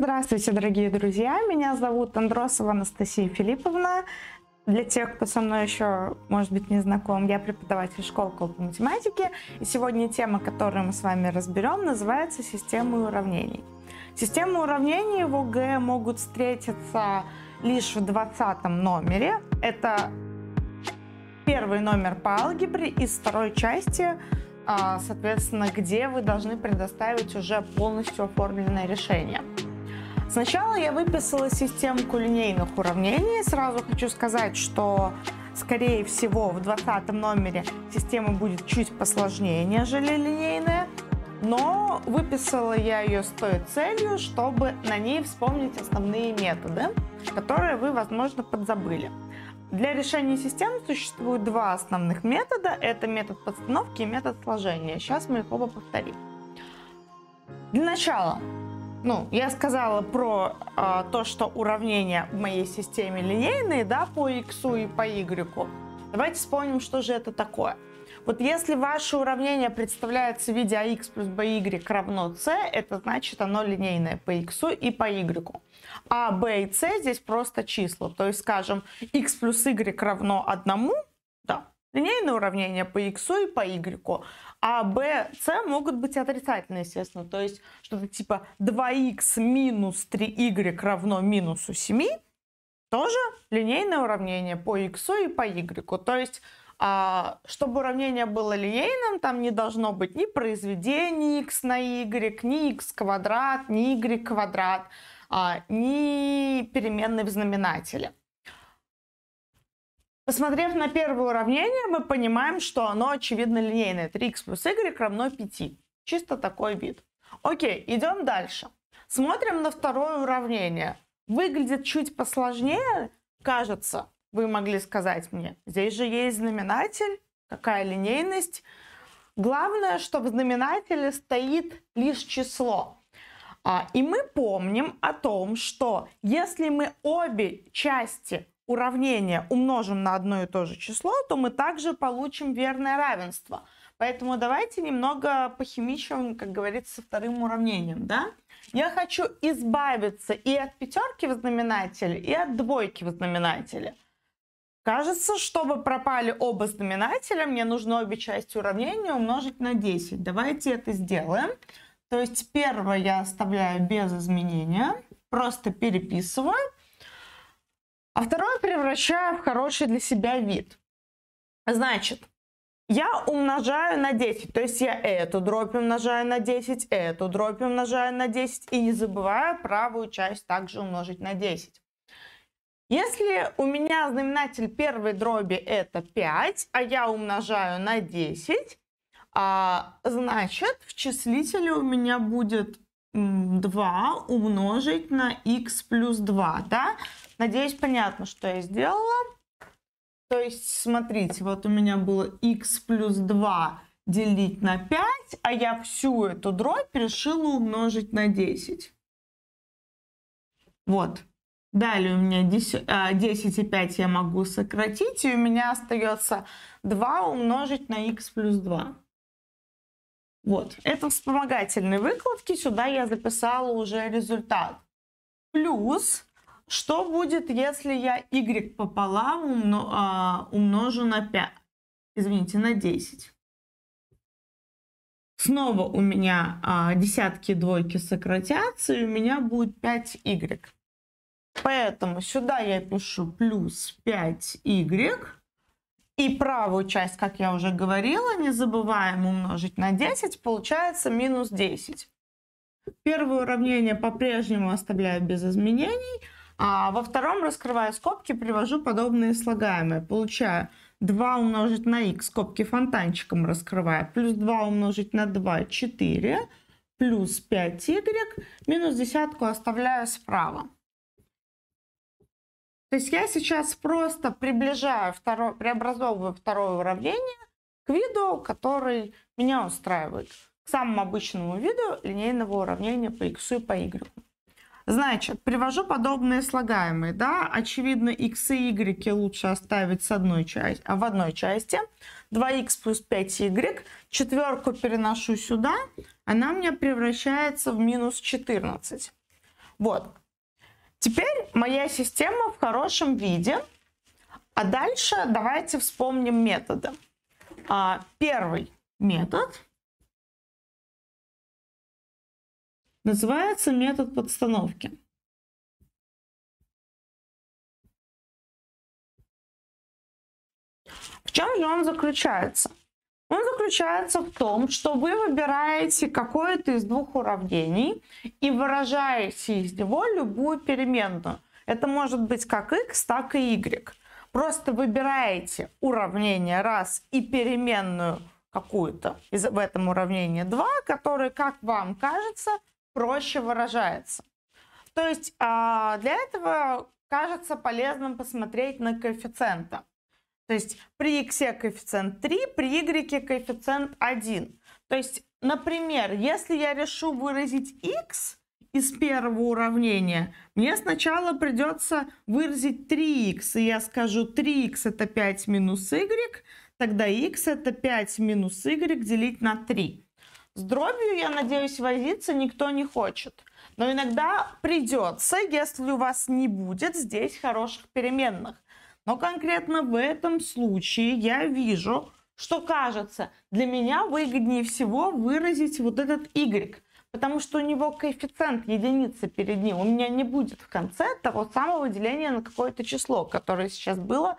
Здравствуйте, дорогие друзья! Меня зовут Андросова Анастасия Филипповна. Для тех, кто со мной еще, может быть, не знаком, я преподаватель школы по математике. И сегодня тема, которую мы с вами разберем, называется система уравнений». Системы уравнений в ОГЭ могут встретиться лишь в 20 номере. Это первый номер по алгебре из второй части, а, соответственно, где вы должны предоставить уже полностью оформленное решение – Сначала я выписала системку линейных уравнений. Сразу хочу сказать, что скорее всего в 20 номере система будет чуть посложнее, нежели линейная. Но выписала я ее с той целью, чтобы на ней вспомнить основные методы, которые вы, возможно, подзабыли. Для решения систем существует два основных метода. Это метод подстановки и метод сложения. Сейчас мы их оба повторим. Для начала ну, я сказала про э, то, что уравнения в моей системе линейные, да, по x и по y. Давайте вспомним, что же это такое. Вот если ваше уравнение представляется в виде ax а плюс by равно c, это значит оно линейное по x и по y. А, b и c здесь просто числа. То есть, скажем, x плюс y равно 1, да, линейное уравнение по x и по y. А Б, С могут быть отрицательные, естественно. То есть что-то типа 2х минус 3y равно минусу 7. Тоже линейное уравнение по x и по y. То есть а чтобы уравнение было линейным, там не должно быть ни произведения х на y, ни х квадрат, ни y квадрат, а, ни переменной в знаменателе. Посмотрев на первое уравнение, мы понимаем, что оно очевидно линейное. 3 x плюс y равно 5. Чисто такой вид. Окей, идем дальше. Смотрим на второе уравнение. Выглядит чуть посложнее, кажется, вы могли сказать мне. Здесь же есть знаменатель, какая линейность. Главное, что в знаменателе стоит лишь число. А, и мы помним о том, что если мы обе части уравнение умножим на одно и то же число, то мы также получим верное равенство. Поэтому давайте немного похимичим, как говорится, вторым уравнением, да? Я хочу избавиться и от пятерки в знаменателе, и от двойки в знаменателе. Кажется, чтобы пропали оба знаменателя, мне нужно обе части уравнения умножить на 10. Давайте это сделаем. То есть первое я оставляю без изменения, просто переписываю а второе превращаю в хороший для себя вид. Значит, я умножаю на 10, то есть я эту дробь умножаю на 10, эту дробь умножаю на 10 и не забываю правую часть также умножить на 10. Если у меня знаменатель первой дроби это 5, а я умножаю на 10, а, значит в числителе у меня будет 2 умножить на x плюс 2, да? Надеюсь, понятно, что я сделала. То есть, смотрите, вот у меня было x плюс 2 делить на 5, а я всю эту дробь решила умножить на 10. Вот. Далее у меня 10, 10 а, и 5 я могу сократить, и у меня остается 2 умножить на x плюс 2. Вот, это вспомогательные выкладки, сюда я записала уже результат. Плюс, что будет, если я y пополам умно, а, умножу на 5, извините, на 10. Снова у меня а, десятки двойки сократятся, и у меня будет 5y. Поэтому сюда я пишу плюс 5y и правую часть, как я уже говорила, не забываем умножить на 10, получается минус 10. Первое уравнение по-прежнему оставляю без изменений, а во втором, раскрывая скобки, привожу подобные слагаемые. Получаю 2 умножить на х, скобки фонтанчиком раскрывая, плюс 2 умножить на 2, 4, плюс 5y, минус десятку оставляю справа. То есть я сейчас просто приближаю, второе, преобразовываю второе уравнение к виду, который меня устраивает, к самому обычному виду линейного уравнения по x и по y. Значит, привожу подобные слагаемые. Да? Очевидно, x и y лучше оставить с одной части, а в одной части. 2x плюс 5y. Четверку переношу сюда. Она у меня превращается в минус 14. Вот. Теперь моя система в хорошем виде. А дальше давайте вспомним методы. А, первый метод называется метод подстановки. В чем же он заключается? Он заключается в том, что вы выбираете какое-то из двух уравнений и выражаете из него любую переменную. Это может быть как x, так и y. Просто выбираете уравнение раз и переменную какую-то в этом уравнении 2, которое, как вам кажется, проще выражается. То есть а, для этого кажется полезным посмотреть на коэффициенты. То есть при x коэффициент 3, при y коэффициент 1. То есть, например, если я решу выразить x из первого уравнения, мне сначала придется выразить 3x. И я скажу 3x это 5 минус y, тогда x это 5 минус y делить на 3. С дробью, я надеюсь, возиться никто не хочет. Но иногда придется, если у вас не будет здесь хороших переменных. Но конкретно в этом случае я вижу, что кажется, для меня выгоднее всего выразить вот этот y, потому что у него коэффициент единицы перед ним. У меня не будет в конце того самого деления на какое-то число, которое сейчас было,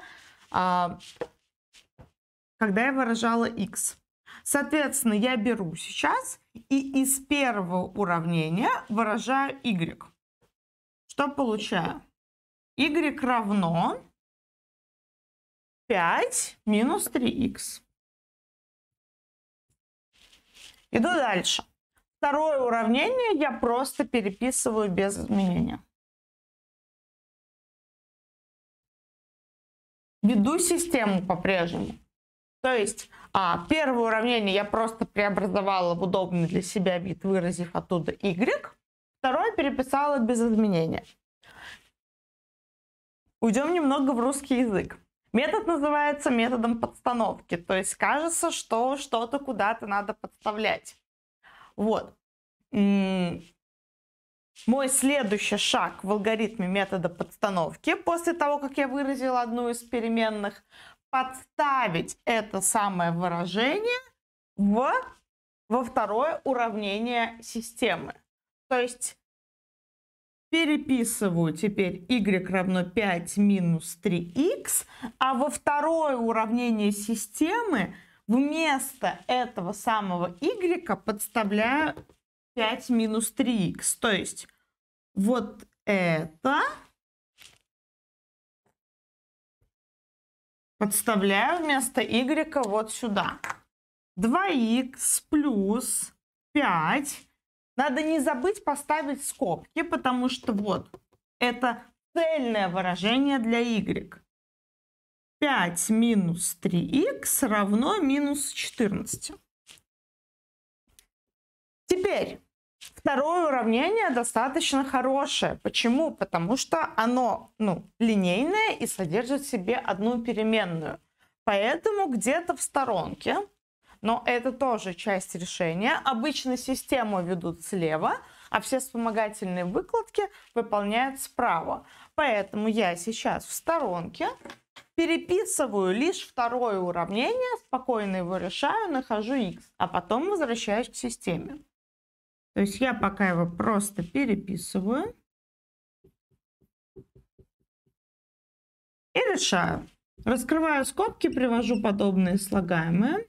а, когда я выражала x. Соответственно, я беру сейчас и из первого уравнения выражаю y. Что получаю? y равно 5 минус 3х. Иду дальше. Второе уравнение я просто переписываю без изменения. Веду систему по-прежнему. То есть а, первое уравнение я просто преобразовала в удобный для себя вид, выразив оттуда y. Второе переписала без изменения. Уйдем немного в русский язык. Метод называется методом подстановки, то есть кажется, что что-то куда-то надо подставлять. Вот. Мой следующий шаг в алгоритме метода подстановки, после того, как я выразила одну из переменных, подставить это самое выражение в, во второе уравнение системы. То есть Переписываю теперь y равно 5 минус 3x, а во второе уравнение системы вместо этого самого y подставляю 5 минус 3x. То есть вот это подставляю вместо y вот сюда. 2x плюс 5 надо не забыть поставить скобки, потому что вот это цельное выражение для y. 5 минус 3х равно минус 14. Теперь второе уравнение достаточно хорошее. Почему? Потому что оно ну, линейное и содержит в себе одну переменную. Поэтому где-то в сторонке но это тоже часть решения. Обычно систему ведут слева, а все вспомогательные выкладки выполняют справа. Поэтому я сейчас в сторонке переписываю лишь второе уравнение, спокойно его решаю, нахожу x, а потом возвращаюсь к системе. То есть я пока его просто переписываю и решаю. Раскрываю скобки, привожу подобные слагаемые.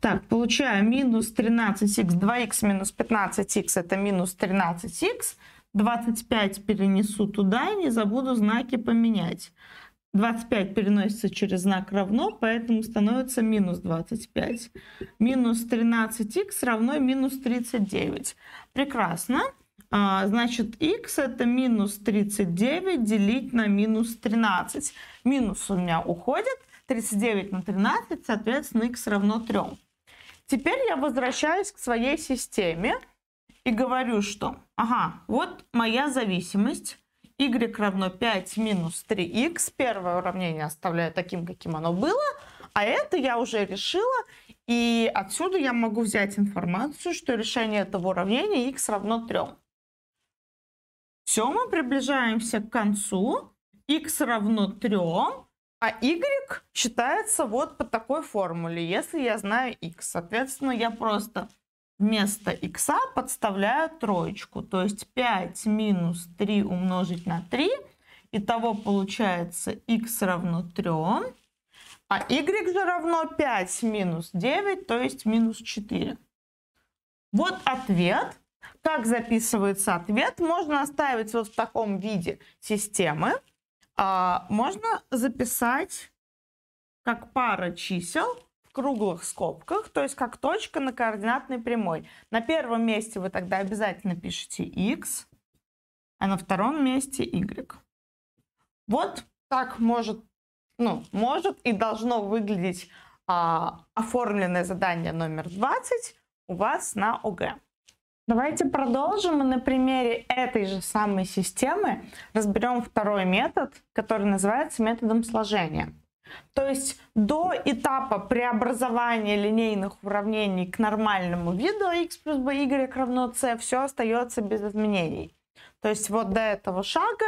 Так, получаю минус 13х, 2х минус 15х, это минус 13х. 25 перенесу туда и не забуду знаки поменять. 25 переносится через знак равно, поэтому становится минус 25. Минус 13х равно минус 39. Прекрасно. А, значит, x это минус 39 делить на минус 13. Минус у меня уходит, 39 на 13, соответственно, x равно 3. Теперь я возвращаюсь к своей системе и говорю, что, ага, вот моя зависимость y равно 5 минус 3x. Первое уравнение оставляю таким, каким оно было. А это я уже решила. И отсюда я могу взять информацию, что решение этого уравнения x равно 3. Все, мы приближаемся к концу. x равно 3. А Y считается вот по такой формуле, если я знаю X. Соответственно, я просто вместо X подставляю троечку. То есть 5 минус 3 умножить на 3. Итого получается X равно 3. А Y же равно 5 минус 9, то есть минус 4. Вот ответ. Как записывается ответ? Можно оставить вот в таком виде системы а, можно записать как пара чисел в круглых скобках, то есть как точка на координатной прямой. На первом месте вы тогда обязательно пишете x, а на втором месте y. Вот так может, ну, может и должно выглядеть а, оформленное задание номер 20 у вас на ОГЭ. Давайте продолжим и на примере этой же самой системы разберем второй метод, который называется методом сложения. То есть до этапа преобразования линейных уравнений к нормальному виду x плюс b y равно c все остается без изменений. То есть вот до этого шага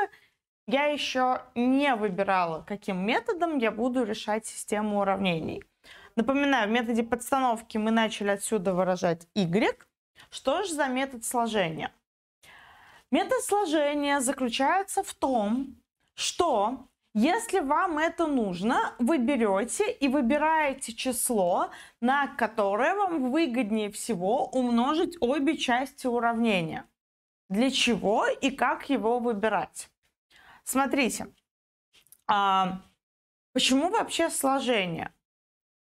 я еще не выбирала, каким методом я буду решать систему уравнений. Напоминаю, в методе подстановки мы начали отсюда выражать y, что же за метод сложения? Метод сложения заключается в том, что если вам это нужно, вы берете и выбираете число, на которое вам выгоднее всего умножить обе части уравнения. Для чего и как его выбирать? Смотрите, а почему вообще сложение?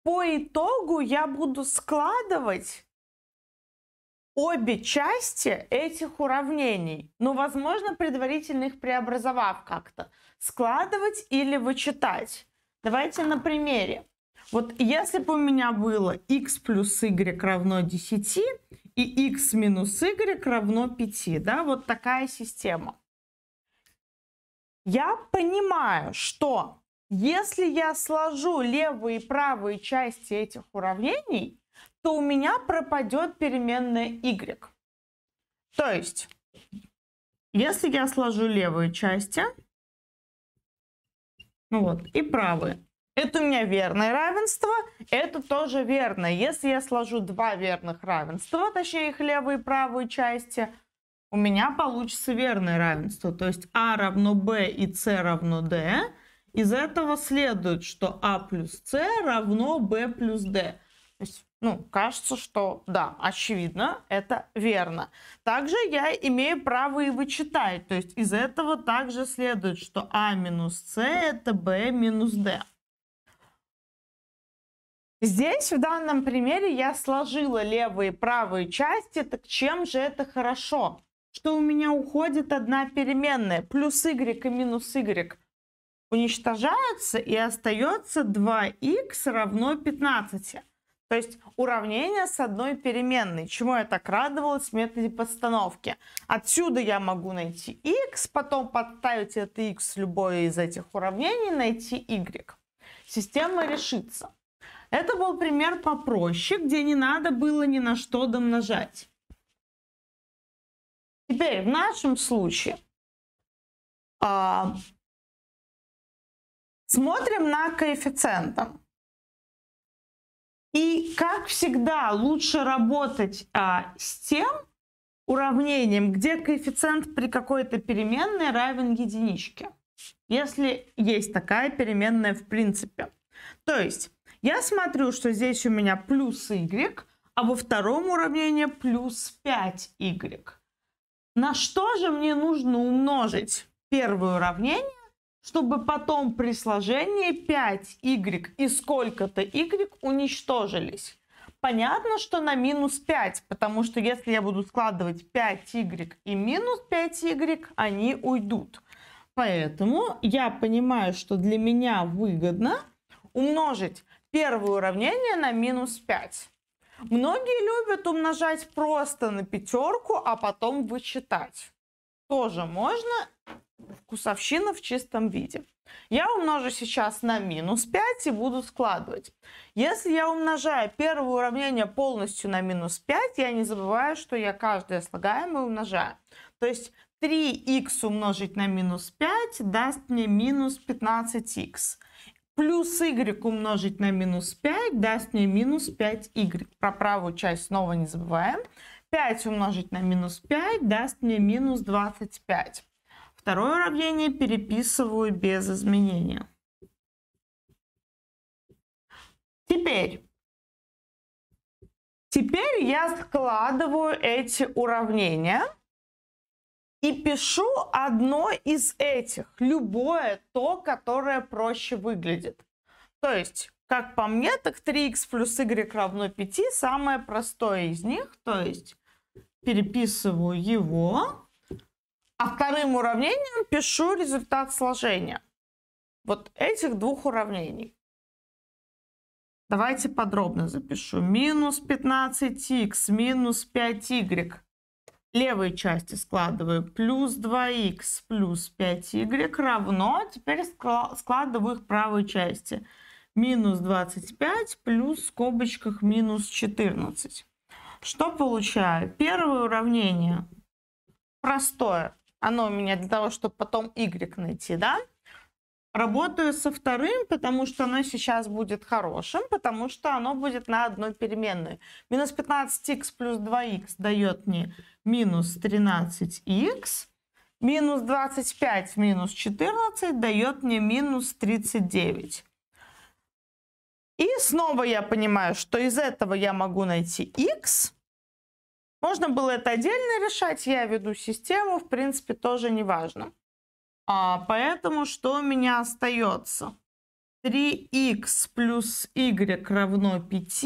По итогу я буду складывать обе части этих уравнений, но ну, возможно, предварительно их преобразовав как-то, складывать или вычитать. Давайте на примере. Вот если бы у меня было x плюс y равно 10 и x минус y равно 5, да, вот такая система. Я понимаю, что если я сложу левые и правые части этих уравнений, то у меня пропадет переменная y. То есть, если я сложу левые части, ну вот, и правые, это у меня верное равенство, это тоже верное. Если я сложу два верных равенства, точнее их левые и правые части, у меня получится верное равенство. То есть а равно b и c равно d. Из этого следует, что а плюс c равно b плюс d. То есть ну, кажется, что да, очевидно, это верно. Также я имею право и вычитать. То есть из этого также следует, что А минус С это Б минус Д. Здесь в данном примере я сложила левые и правые части, так чем же это хорошо? Что у меня уходит одна переменная, плюс y и минус y уничтожаются и остается 2х равно 15. То есть уравнение с одной переменной, чему я так радовалась в методе подстановки. Отсюда я могу найти x, потом подставить это x в любое из этих уравнений, найти y. Система решится. Это был пример попроще, где не надо было ни на что домножать. Теперь в нашем случае а, смотрим на коэффициенты. И, как всегда, лучше работать а, с тем уравнением, где коэффициент при какой-то переменной равен единичке, если есть такая переменная в принципе. То есть я смотрю, что здесь у меня плюс y, а во втором уравнении плюс 5y. На что же мне нужно умножить первое уравнение чтобы потом при сложении 5y и сколько-то y уничтожились. Понятно, что на минус 5, потому что если я буду складывать 5y и минус 5y, они уйдут. Поэтому я понимаю, что для меня выгодно умножить первое уравнение на минус 5. Многие любят умножать просто на пятерку, а потом вычитать тоже можно вкусовщина в чистом виде. Я умножу сейчас на минус 5 и буду складывать. Если я умножаю первое уравнение полностью на минус 5, я не забываю, что я каждое слагаемое умножаю. То есть 3х умножить на минус 5 даст мне минус 15х. Плюс y умножить на минус 5 даст мне минус 5y. Про правую часть снова не забываем. 5 умножить на минус 5 даст мне минус 25. Второе уравнение переписываю без изменения. Теперь, теперь я складываю эти уравнения и пишу одно из этих, любое то, которое проще выглядит. То есть, как по мне, так 3х плюс y равно 5 самое простое из них, то есть переписываю его, а вторым уравнением пишу результат сложения. Вот этих двух уравнений. Давайте подробно запишу. Минус 15х минус 5 у, левой части складываю. Плюс 2х плюс 5 у равно. А теперь складываю их правой части. Минус 25 плюс в скобочках минус 14. Что получаю? Первое уравнение простое. Оно у меня для того, чтобы потом y найти, да? Работаю со вторым, потому что оно сейчас будет хорошим, потому что оно будет на одной переменной. Минус 15 x плюс 2 x дает мне минус 13 x. Минус 25 минус 14 дает мне минус 39. И снова я понимаю, что из этого я могу найти x, можно было это отдельно решать, я веду систему, в принципе, тоже не важно. А, поэтому что у меня остается? 3x плюс y равно 5.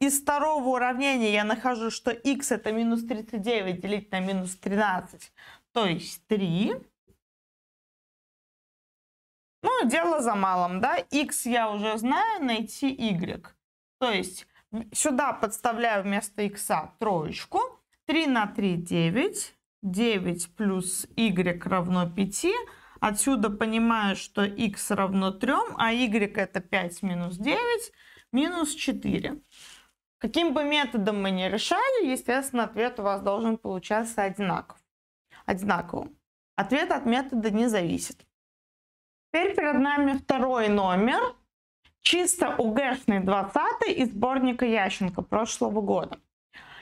Из второго уравнения я нахожу, что x это минус 39 делить на минус 13, то есть 3. Ну, дело за малым, да? x я уже знаю, найти y. То есть Сюда подставляю вместо х троечку. 3 на 3 9. 9 плюс y равно 5. Отсюда понимаю, что x равно 3, а y это 5 минус 9, минус 4. Каким бы методом мы ни решали, естественно, ответ у вас должен получаться одинаков. одинаковым. Ответ от метода не зависит. Теперь перед нами второй номер чисто УГшный 20 из сборника Ященко прошлого года.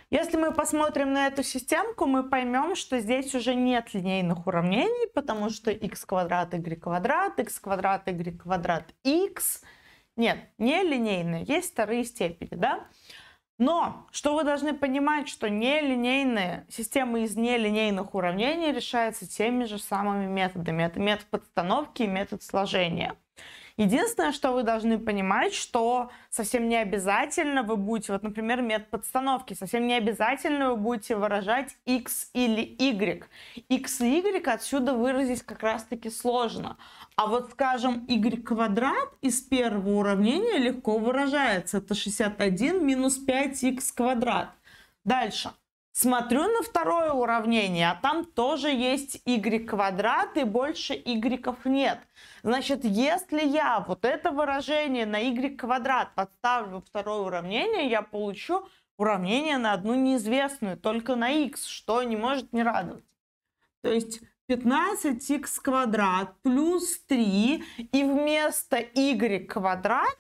Если мы посмотрим на эту системку, мы поймем, что здесь уже нет линейных уравнений, потому что x квадрат, y квадрат, x квадрат, y квадрат, x. Нет, не линейные, есть вторые степени, да? Но, что вы должны понимать, что нелинейные системы из нелинейных уравнений решаются теми же самыми методами. Это метод подстановки и метод сложения. Единственное, что вы должны понимать, что совсем не обязательно вы будете, вот, например, метод подстановки, совсем не обязательно вы будете выражать X или Y. X и Y отсюда выразить как раз-таки сложно. А вот, скажем, Y квадрат из первого уравнения легко выражается. Это 61 минус 5X квадрат. Дальше. Смотрю на второе уравнение, а там тоже есть y квадрат и больше y нет. Значит, если я вот это выражение на y квадрат подставлю второе уравнение, я получу уравнение на одну неизвестную, только на x, что не может не радовать. То есть 15x квадрат плюс 3 и вместо y квадрат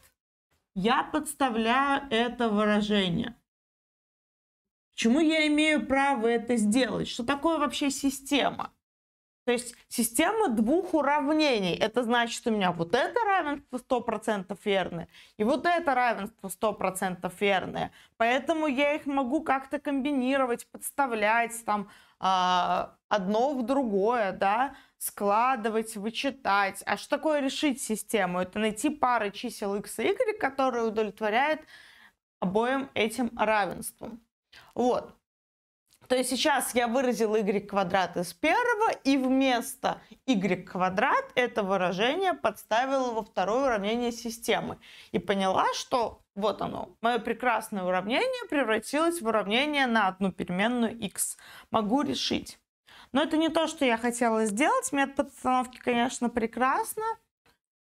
я подставляю это выражение. Чему я имею право это сделать? Что такое вообще система? То есть система двух уравнений. Это значит, у меня вот это равенство 100% верное, и вот это равенство 100% верное. Поэтому я их могу как-то комбинировать, подставлять, там, а, одно в другое, да, складывать, вычитать. А что такое решить систему? Это найти пары чисел x и y, которые удовлетворяют обоим этим равенством. Вот. То есть сейчас я выразил y квадрат из первого, и вместо y квадрат это выражение подставила во второе уравнение системы. И поняла, что вот оно, мое прекрасное уравнение превратилось в уравнение на одну переменную x. Могу решить. Но это не то, что я хотела сделать. Метод подстановки, конечно, прекрасно.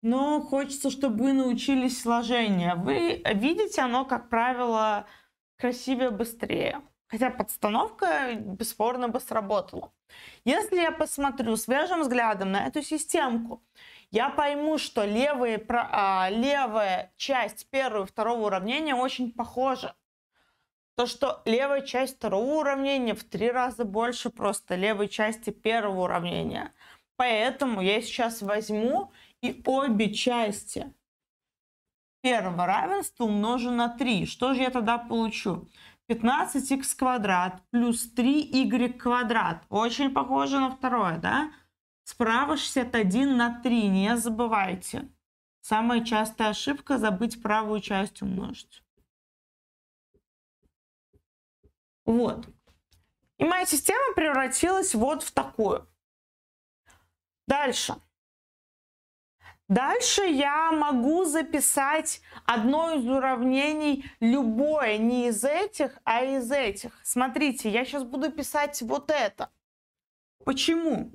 Но хочется, чтобы вы научились сложения. Вы видите, оно, как правило, красивее, быстрее. Хотя подстановка бесспорно бы сработала. Если я посмотрю свежим взглядом на эту системку, я пойму, что левые, а, левая часть первого и второго уравнения очень похожа. То, что левая часть второго уравнения в три раза больше просто левой части первого уравнения. Поэтому я сейчас возьму и обе части первого равенства умножу на 3. Что же я тогда получу? 15х квадрат плюс 3y квадрат. Очень похоже на второе, да? Справа 61 на 3, не забывайте. Самая частая ошибка – забыть правую часть умножить. Вот. И моя система превратилась вот в такую. Дальше. Дальше я могу записать одно из уравнений, любое, не из этих, а из этих. Смотрите, я сейчас буду писать вот это. Почему?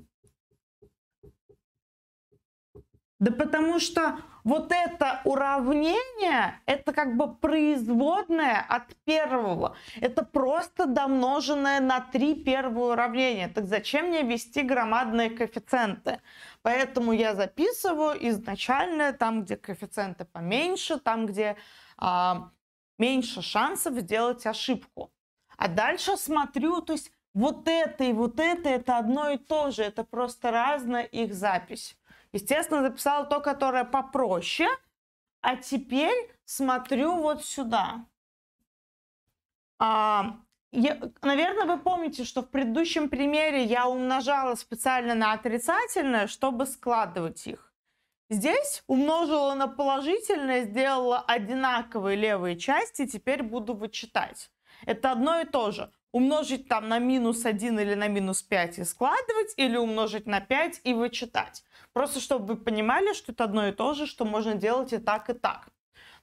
Да потому что вот это уравнение, это как бы производное от первого. Это просто домноженное на три первое уравнение. Так зачем мне вести громадные коэффициенты? Поэтому я записываю изначально там, где коэффициенты поменьше, там, где а, меньше шансов сделать ошибку. А дальше смотрю, то есть вот это и вот это, это одно и то же, это просто разная их запись. Естественно, записала то, которое попроще. А теперь смотрю вот сюда. А, я, наверное, вы помните, что в предыдущем примере я умножала специально на отрицательное, чтобы складывать их. Здесь умножила на положительное, сделала одинаковые левые части, теперь буду вычитать. Это одно и то же умножить там на минус 1 или на минус 5 и складывать, или умножить на 5 и вычитать. Просто чтобы вы понимали, что это одно и то же, что можно делать и так, и так.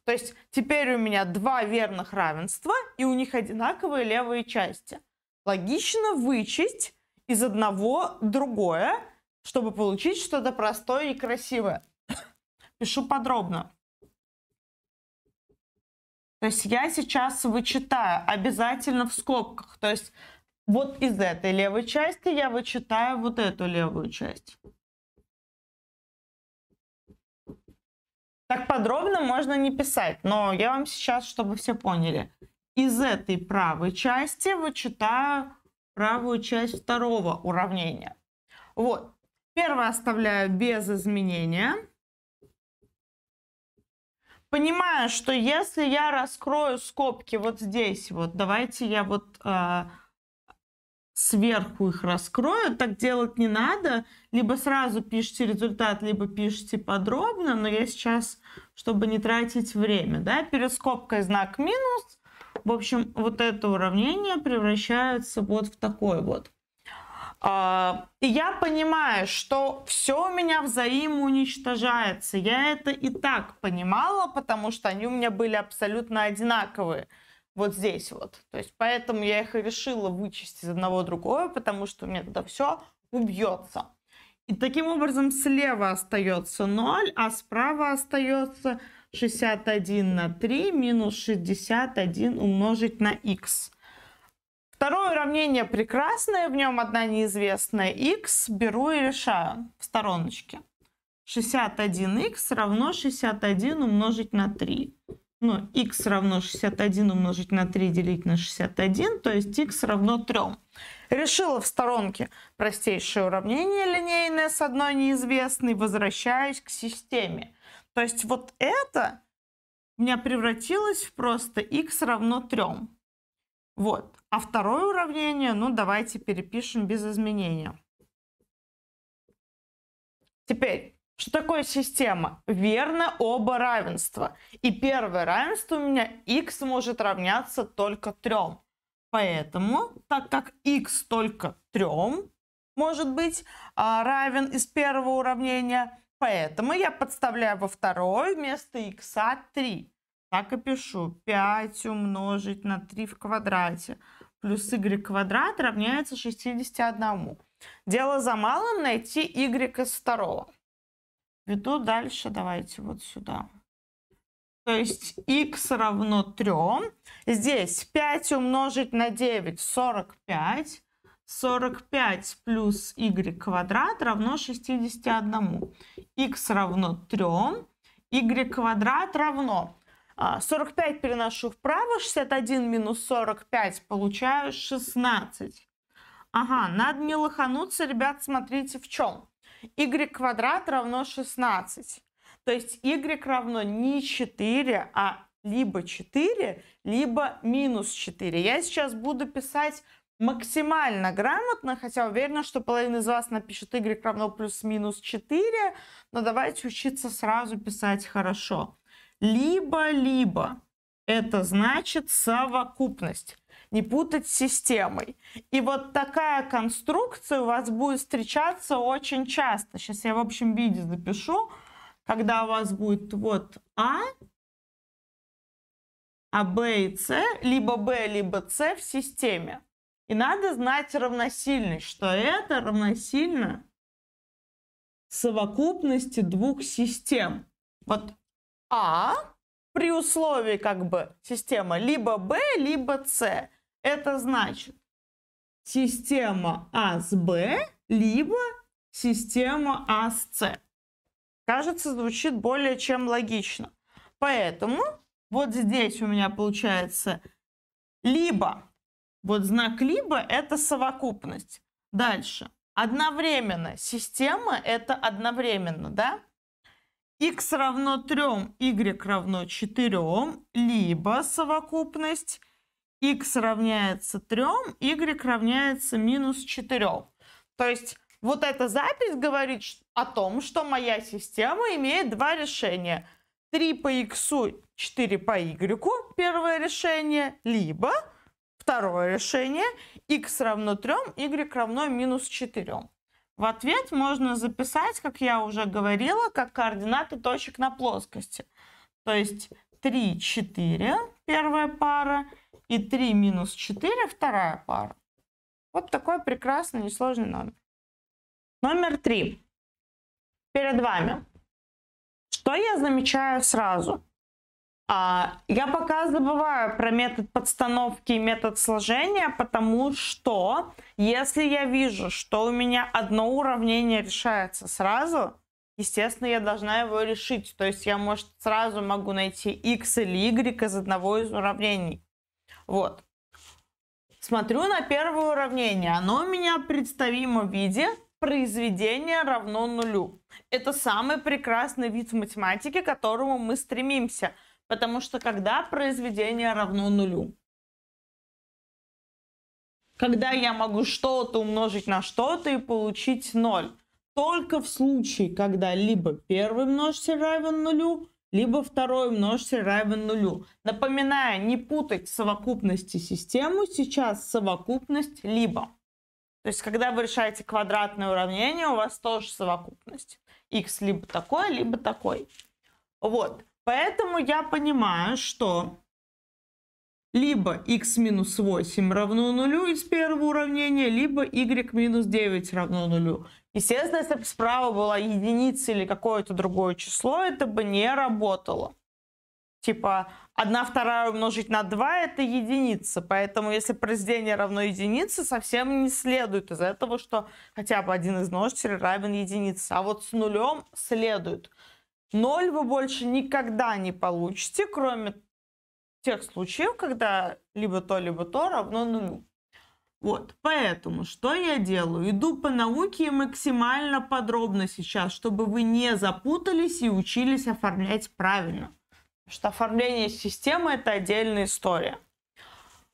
То есть теперь у меня два верных равенства, и у них одинаковые левые части. Логично вычесть из одного другое, чтобы получить что-то простое и красивое. Пишу подробно. То есть я сейчас вычитаю обязательно в скобках. То есть вот из этой левой части я вычитаю вот эту левую часть. Так подробно можно не писать, но я вам сейчас, чтобы все поняли. Из этой правой части вычитаю правую часть второго уравнения. Вот. Первое оставляю без изменения понимаю, что если я раскрою скобки вот здесь, вот давайте я вот э, сверху их раскрою, так делать не надо, либо сразу пишите результат, либо пишите подробно, но я сейчас, чтобы не тратить время, да, перед скобкой знак минус, в общем, вот это уравнение превращается вот в такое вот. А, и я понимаю, что все у меня взаимоуничтожается. Я это и так понимала, потому что они у меня были абсолютно одинаковые. Вот здесь вот. То есть поэтому я их и решила вычесть из одного другого, потому что у меня тогда все убьется. И таким образом слева остается 0, а справа остается 61 на 3 минус 61 умножить на х. Второе уравнение прекрасное, в нем одна неизвестная x. Беру и решаю в стороночке. 61x равно 61 умножить на 3. Ну, x равно 61 умножить на 3 делить на 61, то есть x равно 3. Решила в сторонке простейшее уравнение линейное с одной неизвестной, возвращаюсь к системе. То есть вот это у меня превратилось в просто x равно 3. Вот. А второе уравнение, ну, давайте перепишем без изменения. Теперь, что такое система? Верно оба равенства. И первое равенство у меня x может равняться только 3. Поэтому, так как x только 3 может быть а, равен из первого уравнения, поэтому я подставляю во второе вместо x 3. Так и пишу. 5 умножить на 3 в квадрате плюс y квадрат равняется 61. Дело за малым найти y из второго. Веду дальше, давайте вот сюда. То есть x равно 3. Здесь 5 умножить на 9 – 45. 45 плюс y квадрат равно 61. x равно 3. y квадрат равно 45 а, переношу вправо, 61 минус 45, получаю 16. Ага, надо не лохануться, ребят, смотрите в чем. y квадрат равно 16. То есть y равно не 4, а либо 4, либо минус 4. Я сейчас буду писать максимально грамотно, хотя уверена, что половина из вас напишет y равно плюс-минус 4, но давайте учиться сразу писать хорошо. Либо-либо. Это значит совокупность. Не путать с системой. И вот такая конструкция у вас будет встречаться очень часто. Сейчас я в общем виде запишу. Когда у вас будет вот А, а B и С, либо Б, либо С в системе. И надо знать равносильность, что это равносильно совокупности двух систем. Вот а при условии как бы система либо Б, либо С. Это значит система А с Б, либо система А с С. Кажется, звучит более чем логично. Поэтому вот здесь у меня получается либо, вот знак либо это совокупность. Дальше. Одновременно. Система это одновременно, да? x равно 3, y равно 4, либо совокупность x равняется 3, y равняется минус 4. То есть вот эта запись говорит о том, что моя система имеет два решения. 3 по x, 4 по y, первое решение, либо второе решение, x равно 3, y равно минус 4. В ответ можно записать, как я уже говорила, как координаты точек на плоскости. То есть 3, 4 первая пара и 3 минус 4 вторая пара. Вот такой прекрасный несложный номер. Номер 3. Перед вами. Что я замечаю сразу? А, я пока забываю про метод подстановки и метод сложения, потому что если я вижу, что у меня одно уравнение решается сразу, естественно, я должна его решить. То есть я, может, сразу могу найти x или y из одного из уравнений. Вот. Смотрю на первое уравнение. Оно у меня представимо в виде произведение равно нулю. Это самый прекрасный вид в математике, к которому мы стремимся – Потому что когда произведение равно нулю? Когда я могу что-то умножить на что-то и получить ноль, Только в случае, когда либо первый множитель равен нулю, либо второй множитель равен нулю. Напоминаю, не путать совокупности систему, сейчас совокупность либо. То есть, когда вы решаете квадратное уравнение, у вас тоже совокупность. x либо такой, либо такой. Вот. Поэтому я понимаю, что либо x минус 8 равно нулю из первого уравнения, либо y минус 9 равно нулю. Естественно, если бы справа была единица или какое-то другое число, это бы не работало. Типа 1 вторая умножить на 2 это единица, поэтому если произведение равно единице, совсем не следует из этого, что хотя бы один из множителей равен единице, а вот с нулем следует. Ноль вы больше никогда не получите, кроме тех случаев, когда либо то, либо то равно нулю. Вот, поэтому что я делаю? Иду по науке и максимально подробно сейчас, чтобы вы не запутались и учились оформлять правильно. Потому что оформление системы это отдельная история.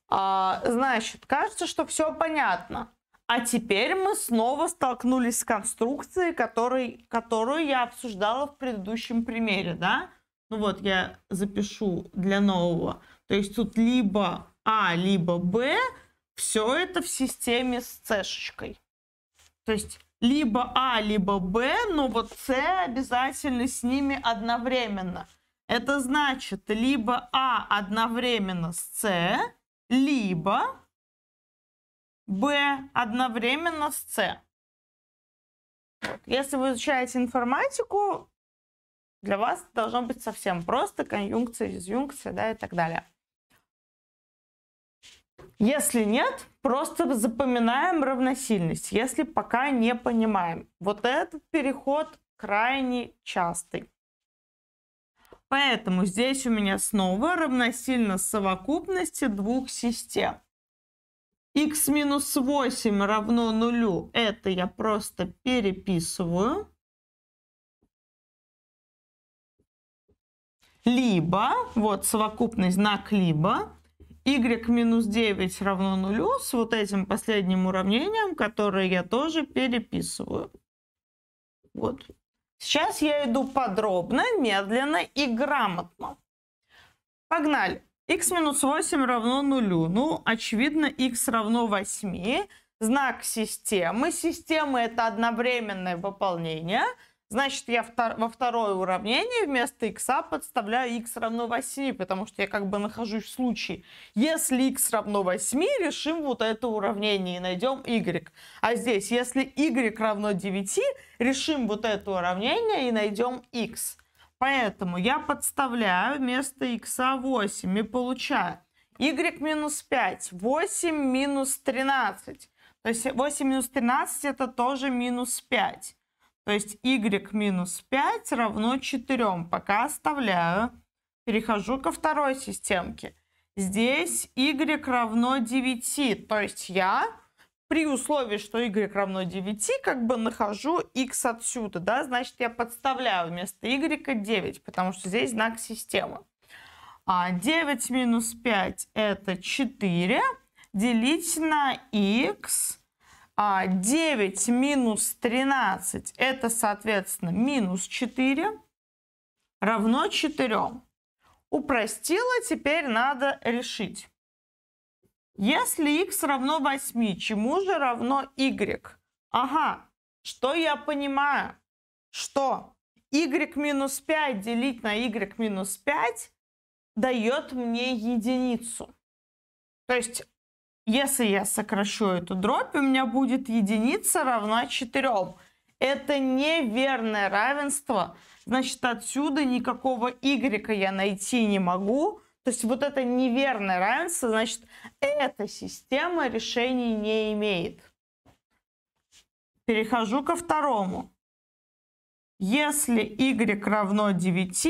А, значит, кажется, что все понятно. А теперь мы снова столкнулись с конструкцией, которой, которую я обсуждала в предыдущем примере, да? Ну вот я запишу для нового. То есть тут либо А, либо Б, все это в системе с с То есть либо А, либо Б, но вот С обязательно с ними одновременно. Это значит, либо А одновременно с С, либо Б одновременно с С. Если вы изучаете информатику, для вас должно быть совсем просто. Конъюнкция, дизъюнкция да, и так далее. Если нет, просто запоминаем равносильность, если пока не понимаем. Вот этот переход крайне частый. Поэтому здесь у меня снова равносильно совокупности двух систем x минус 8 равно нулю. Это я просто переписываю. Либо, вот совокупный знак либо, y минус 9 равно нулю с вот этим последним уравнением, которое я тоже переписываю. Вот. Сейчас я иду подробно, медленно и грамотно. Погнали x минус 8 равно нулю. Ну, очевидно, x равно 8. Знак системы. Система – это одновременное выполнение. Значит, я во второе уравнение вместо x подставляю x равно 8, потому что я как бы нахожусь в случае. Если x равно 8, решим вот это уравнение и найдем y. А здесь, если y равно 9, решим вот это уравнение и найдем x. Поэтому я подставляю вместо x 8 и получаю y минус 5, 8 минус 13. То есть 8 минус 13 это тоже минус 5. То есть y минус 5 равно 4. Пока оставляю. Перехожу ко второй системке. Здесь y равно 9. То есть я при условии, что y равно 9, как бы нахожу x отсюда, да, значит, я подставляю вместо y 9, потому что здесь знак системы. А 9 минус 5 это 4, делить на x. А 9 минус 13 это, соответственно, минус 4 равно 4. Упростила, теперь надо решить. Если x равно 8, чему же равно y? Ага, что я понимаю? Что y минус 5 делить на y минус 5 дает мне единицу. То есть, если я сокращу эту дробь, у меня будет единица равна 4. Это неверное равенство. Значит, отсюда никакого y я найти не могу. То есть вот это неверное равенство, значит, эта система решений не имеет. Перехожу ко второму. Если y равно 9,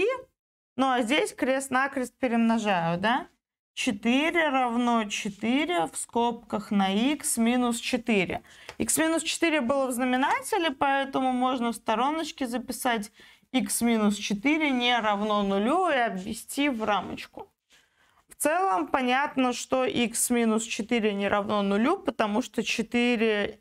ну а здесь крест-накрест перемножаю, да? 4 равно 4 в скобках на x минус 4. x минус 4 было в знаменателе, поэтому можно в стороночке записать x минус 4 не равно нулю и обвести в рамочку целом понятно, что x минус 4 не равно нулю, потому что 4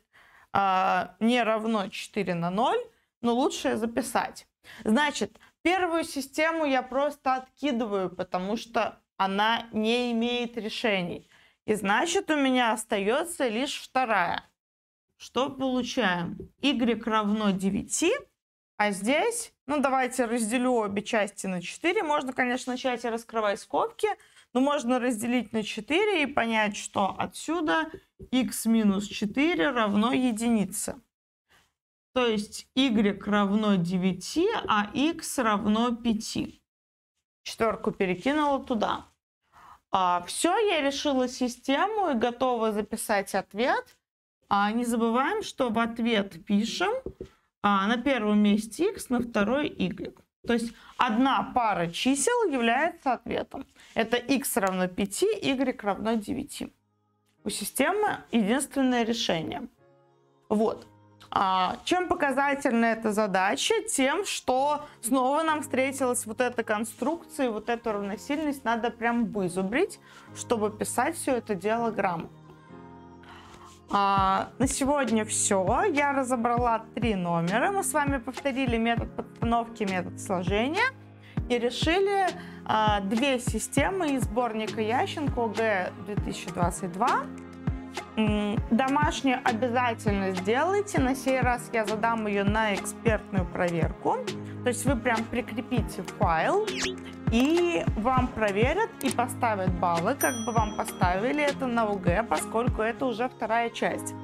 а, не равно 4 на 0, но лучше записать. Значит, первую систему я просто откидываю, потому что она не имеет решений. И значит, у меня остается лишь вторая. Что получаем? y равно 9, а здесь, ну давайте разделю обе части на 4. Можно, конечно, начать и раскрывать скобки, ну, можно разделить на 4 и понять, что отсюда x минус 4 равно единице. То есть y равно 9, а x равно 5. Четверку перекинула туда. А, все, я решила систему и готова записать ответ. А, не забываем, что в ответ пишем а, на первом месте x, на второй y. То есть одна пара чисел является ответом. Это x равно 5, y равно 9. У системы единственное решение. Вот. А, чем показательна эта задача? Тем, что снова нам встретилась вот эта конструкция, вот эту равносильность надо прям вызубрить, чтобы писать все это дело грамотно. А, на сегодня все. Я разобрала три номера. Мы с вами повторили метод подстановки, метод сложения. И решили а, две системы из сборника Ященко Г-2022. Домашнюю обязательно сделайте. На сей раз я задам ее на экспертную проверку. То есть вы прям прикрепите файл, и вам проверят и поставят баллы, как бы вам поставили это на УГ, поскольку это уже вторая часть.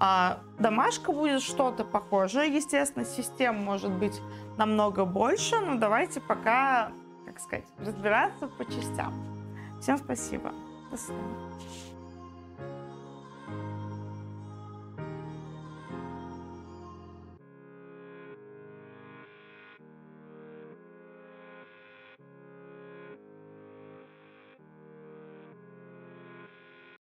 А домашка будет что-то похожее. Естественно, систем может быть намного больше, но давайте пока, как сказать, разбираться по частям. Всем спасибо. До свидания.